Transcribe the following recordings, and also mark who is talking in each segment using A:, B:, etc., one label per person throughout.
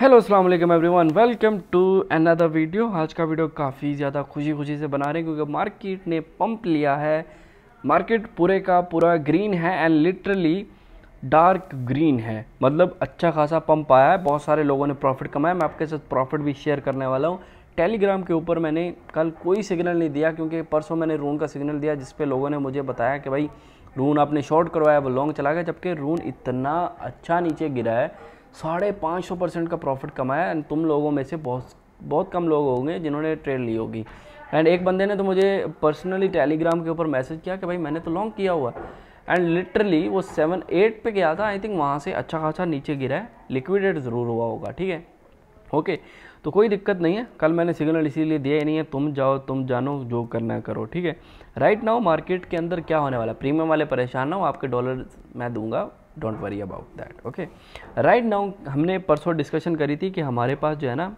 A: hello अस्सलाम वालेकुम everyone welcome to another video आज का वीडियो काफ़ी ज़्यादा खुशी खुशी से बना रहे हैं क्योंकि मार्केट ने पंप लिया है मार्केट पूरे का पूरा ग्रीन है एंड लिटरली डार्क ग्रीन है मतलब अच्छा खासा पंप आया है बहुत सारे लोगों ने प्रॉफिट कमाया मैं आपके साथ प्रॉफिट भी शेयर करने वाला हूँ टेलीग्राम के ऊपर मैंने कल कोई सिग्नल नहीं दिया क्योंकि परसों मैंने रून का सिग्नल दिया जिसपे लोगों ने मुझे बताया कि भाई रून आपने शॉर्ट करवाया वो लॉन्ग चला गया जबकि रून इतना अच्छा नीचे गिरा है साढ़े पाँच सौ परसेंट का प्रॉफिट कमाया एंड तुम लोगों में से बहुत बहुत कम लोग होंगे जिन्होंने ट्रेड ली होगी एंड एक बंदे ने तो मुझे पर्सनली टेलीग्राम के ऊपर मैसेज किया कि भाई मैंने तो लॉन्ग किया हुआ एंड लिटरली वो सेवन एट पे गया था आई थिंक वहाँ से अच्छा खासा नीचे गिरा है लिक्विडेड ज़रूर हुआ होगा ठीक है ओके तो कोई दिक्कत नहीं है कल मैंने सिग्नल इसीलिए दिया ही नहीं है तुम जाओ तुम जानो जो करना करो ठीक है राइट नाउ मार्केट के अंदर क्या होने वाला प्रीमियम वाले परेशान ना हो आपके डॉलर मैं दूंगा don't worry about that okay right now हमने परसों डिस्कशन करी थी कि हमारे पास जो है ना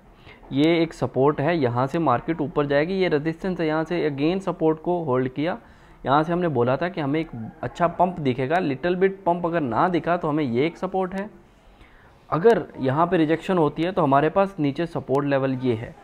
A: ये एक सपोर्ट है यहाँ से मार्केट ऊपर जाएगी ये रेजिस्टेंस है यहाँ से अगेन सपोर्ट को होल्ड किया यहाँ से हमने बोला था कि हमें एक अच्छा पंप दिखेगा लिटिल बिट पंप अगर ना दिखा तो हमें ये एक सपोर्ट है अगर यहाँ पे रिजेक्शन होती है तो हमारे पास नीचे सपोर्ट लेवल ये है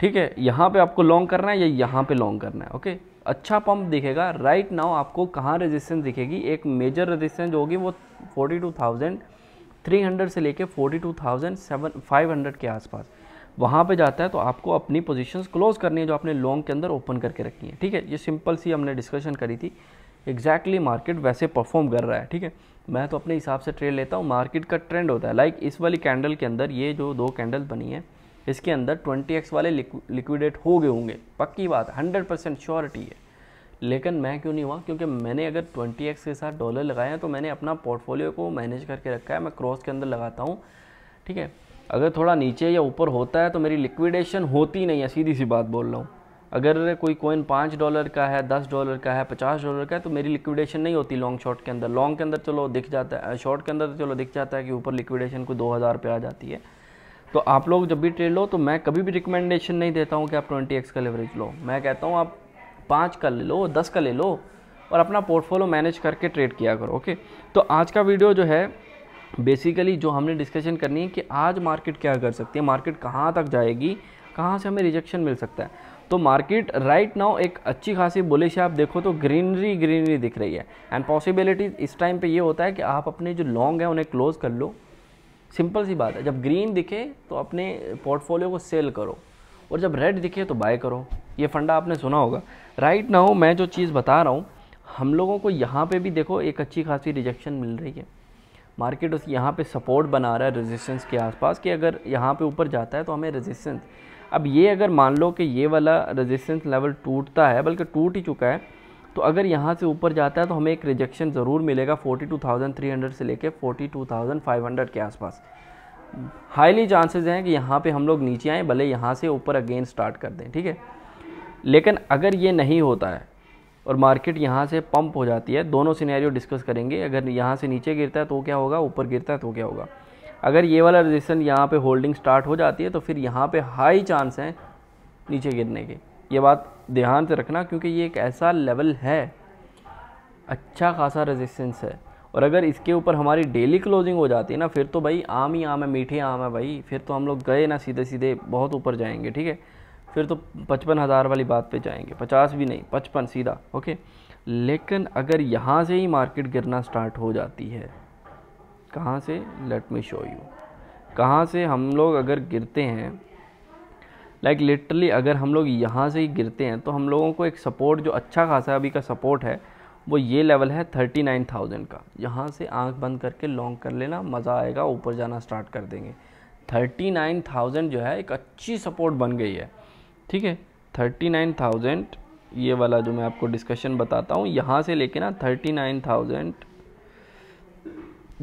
A: ठीक है यहाँ पे आपको लॉन्ग करना है या यहाँ पे लॉन्ग करना है ओके अच्छा पंप दिखेगा राइट नाउ आपको कहाँ रेजिस्टेंस दिखेगी एक मेजर रेजिस्टेंस होगी वो 42,300 से लेके 42,500 के आसपास वहाँ पे जाता है तो आपको अपनी पोजीशंस क्लोज करनी है जो आपने लॉन्ग के अंदर ओपन करके रखनी है ठीक है ये सिंपल सी हमने डिस्कशन करी थी एग्जैक्टली exactly मार्केट वैसे परफॉर्म कर रहा है ठीक है मैं तो अपने हिसाब से ट्रेड लेता हूँ मार्केट का ट्रेंड होता है लाइक like इस वाली कैंडल के अंदर ये जो दो कैंडल बनी है इसके अंदर 20x वाले लिक्विडेट हो गए होंगे पक्की बात 100 परसेंट श्योरिटी है लेकिन मैं क्यों नहीं हुआ क्योंकि मैंने अगर 20x के साथ डॉलर लगाया तो मैंने अपना पोर्टफोलियो को मैनेज करके रखा है मैं क्रॉस के अंदर लगाता हूँ ठीक है अगर थोड़ा नीचे या ऊपर होता है तो मेरी लिक्विडेशन होती नहीं है सीधी सी बात बोल रहा हूँ अगर कोई कॉइन पाँच डॉलर का है दस डॉलर का है पचास डॉलर का है तो मेरी लिक्विडेशन नहीं होती लॉन्ग शॉर्ट के अंदर लॉन्ग के अंदर चलो दिख जाता है शॉर्ट के अंदर तो चलो दिख जाता है कि ऊपर लिक्विडेशन को दो हज़ार आ जाती है तो आप लोग जब भी ट्रेड लो तो मैं कभी भी रिकमेंडेशन नहीं देता हूँ कि आप ट्वेंटी एक्स का लेवरेज लो मैं कहता हूँ आप पाँच का ले लो दस का ले लो और अपना पोर्टफोलियो मैनेज करके ट्रेड किया करो ओके तो आज का वीडियो जो है बेसिकली जो हमने डिस्कशन करनी है कि आज मार्केट क्या कर सकती है मार्केट कहाँ तक जाएगी कहाँ से हमें रिजेक्शन मिल सकता है तो मार्केट राइट नाउ एक अच्छी खासी बुलिश है आप देखो तो ग्रीनरी ग्रीनरी दिख रही है एंड पॉसिबिलिटीज़ इस टाइम पे ये होता है कि आप अपने जो लॉन्ग है उन्हें क्लोज़ कर लो सिंपल सी बात है जब ग्रीन दिखे तो अपने पोर्टफोलियो को सेल करो और जब रेड दिखे तो बाय करो ये फंडा आपने सुना होगा राइट ना हो मैं जो चीज़ बता रहा हूँ हम लोगों को यहाँ पे भी देखो एक अच्छी खासी रिजेक्शन मिल रही है मार्केट उस यहाँ पे सपोर्ट बना रहा है रेजिस्टेंस के आसपास कि अगर यहाँ पे ऊपर जाता है तो हमें रेजिस्टेंस अब ये अगर मान लो कि ये वाला रेजिस्टेंस लेवल टूटता है बल्कि टूट ही चुका है तो अगर यहाँ से ऊपर जाता है तो हमें एक रिजेक्शन ज़रूर मिलेगा 42,300 से लेके 42,500 के आसपास हाईली चांसेस हैं कि यहाँ पे हम लोग नीचे आएँ भले यहाँ से ऊपर अगेन स्टार्ट कर दें ठीक है लेकिन अगर ये नहीं होता है और मार्केट यहाँ से पंप हो जाती है दोनों सिनेरियो डिस्कस करेंगे अगर यहाँ से नीचे गिरता है तो क्या होगा ऊपर गिरता है तो क्या होगा अगर ये वाला रिजेक्शन यहाँ पर होल्डिंग स्टार्ट हो जाती है तो फिर यहाँ पर हाई चांस हैं नीचे गिरने के ये बात ध्यान से रखना क्योंकि ये एक ऐसा लेवल है अच्छा खासा रेजिस्टेंस है और अगर इसके ऊपर हमारी डेली क्लोजिंग हो जाती है ना फिर तो भाई आम ही आम है मीठे आम है भाई फिर तो हम लोग गए ना सीधे सीधे बहुत ऊपर जाएंगे ठीक है फिर तो पचपन हज़ार वाली बात पे जाएंगे पचास भी नहीं पचपन सीधा ओके लेकिन अगर यहाँ से ही मार्केट गिरना स्टार्ट हो जाती है कहाँ से लेट मी शो यू कहाँ से हम लोग अगर गिरते हैं लाइक like लिटरली अगर हम लोग यहाँ से ही गिरते हैं तो हम लोगों को एक सपोर्ट जो अच्छा खासा अभी का सपोर्ट है वो ये लेवल है थर्टी नाइन थाउजेंड का यहाँ से आंख बंद करके लॉन्ग कर लेना मज़ा आएगा ऊपर जाना स्टार्ट कर देंगे थर्टी नाइन थाउजेंड जो है एक अच्छी सपोर्ट बन गई है ठीक है थर्टी नाइन थाउजेंड ये वाला जो मैं आपको डिस्कशन बताता हूँ यहाँ से लेके ना थर्टी नाइन थाउजेंड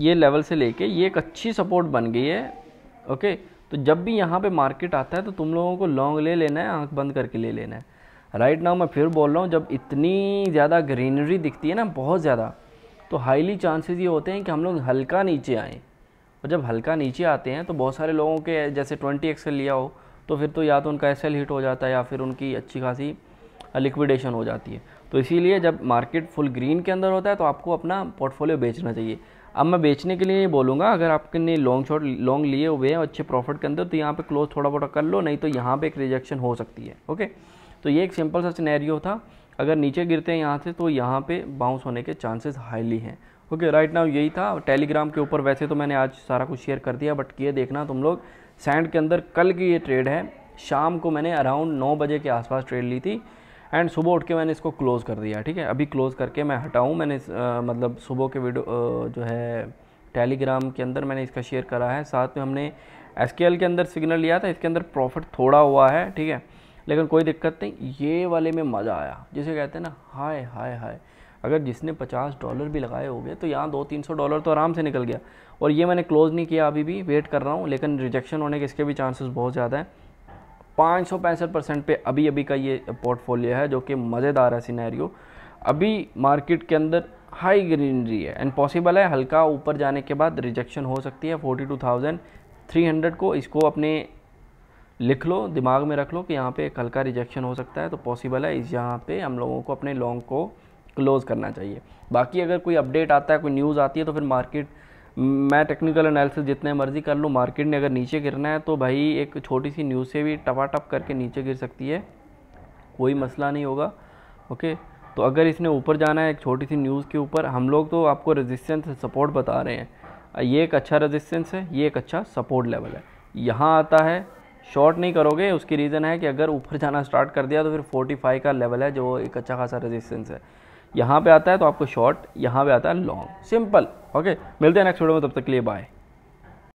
A: ये लेवल से लेके ये एक अच्छी सपोर्ट बन गई है ओके तो जब भी यहाँ पे मार्केट आता है तो तुम लोगों को लॉन्ग ले लेना है आंख बंद करके ले लेना है राइट नाउ मैं फिर बोल रहा हूँ जब इतनी ज़्यादा ग्रीनरी दिखती है ना बहुत ज़्यादा तो हाईली चांसेस ये होते हैं कि हम लोग हल्का नीचे आएँ और जब हल्का नीचे आते हैं तो बहुत सारे लोगों के जैसे ट्वेंटी एक्सएल लिया हो तो फिर तो या तो उनका एस हिट हो जाता है या फिर उनकी अच्छी खासी लिक्विडेशन हो जाती है तो इसीलिए जब मार्केट फुल ग्रीन के अंदर होता है तो आपको अपना पोर्टफोलियो बेचना चाहिए अब मैं बेचने के लिए ये बोलूँगा अगर आपने लॉन्ग शॉट लॉन्ग लिए हुए हैं अच्छे प्रॉफिट के अंदर तो यहाँ पे क्लोज थोड़ा बहुत कर लो नहीं तो यहाँ पे एक रिजेक्शन हो सकती है ओके तो ये एक सिंपल सा सिनेरियो था अगर नीचे गिरते हैं यहाँ से तो यहाँ पे बाउंस होने के चांसेस हाईली हैं ओके राइट नाउ यही था टेलीग्राम के ऊपर वैसे तो मैंने आज सारा कुछ शेयर कर दिया बट ये देखना तुम लोग सैंड के अंदर कल की ये ट्रेड है शाम को मैंने अराउंड नौ बजे के आसपास ट्रेड ली थी एंड सुबह उठ के मैंने इसको क्लोज़ कर दिया ठीक है अभी क्लोज़ करके मैं हटाऊँ मैंने आ, मतलब सुबह के वीडियो जो है टेलीग्राम के अंदर मैंने इसका शेयर करा है साथ में हमने एस के एल के अंदर सिग्नल लिया था इसके अंदर प्रॉफिट थोड़ा हुआ है ठीक है लेकिन कोई दिक्कत नहीं ये वाले में मज़ा आया जिसे कहते हैं ना हाय हाय हाय अगर जिसने 50 डॉलर भी लगाए हो तो यहाँ दो तीन सौ डॉलर तो आराम से निकल गया और ये मैंने क्लोज़ नहीं किया अभी भी वेट कर रहा हूँ लेकिन रिजेक्शन होने के इसके भी चांसेस बहुत ज़्यादा हैं पाँच सौ पैंसठ परसेंट पे अभी अभी का ये पोर्टफोलियो है जो कि मज़ेदार है सीनैरियो अभी मार्केट के अंदर हाई ग्रीनरी है एंड पॉसिबल है हल्का ऊपर जाने के बाद रिजेक्शन हो सकती है forty two thousand three hundred को इसको अपने लिख लो दिमाग में रख लो कि यहाँ पे एक हल्का रिजेक्शन हो सकता है तो पॉसिबल है इस यहाँ पे हम लोगों को अपने लॉन्ग को क्लोज़ करना चाहिए बाकी अगर कोई अपडेट आता है कोई न्यूज़ आती है तो फिर मार्केट मैं टेक्निकल एनालिसिस जितने मर्जी कर लूँ मार्केट ने अगर नीचे गिरना है तो भाई एक छोटी सी न्यूज़ से भी टपाटप करके नीचे गिर सकती है कोई मसला नहीं होगा ओके तो अगर इसने ऊपर जाना है एक छोटी सी न्यूज़ के ऊपर हम लोग तो आपको रेजिस्टेंस सपोर्ट बता रहे हैं ये एक अच्छा रेजिस्टेंस है ये एक अच्छा सपोर्ट लेवल है यहाँ आता है शॉर्ट नहीं करोगे उसकी रीज़न है कि अगर ऊपर जाना स्टार्ट कर दिया तो फिर 45 का लेवल है जो एक अच्छा खासा रेजिस्टेंस है यहाँ पे आता है तो आपको शॉर्ट यहाँ पे आता है लॉन्ग सिंपल ओके मिलते हैं नेक्स्ट वीडियो में तब तक के लिए बाय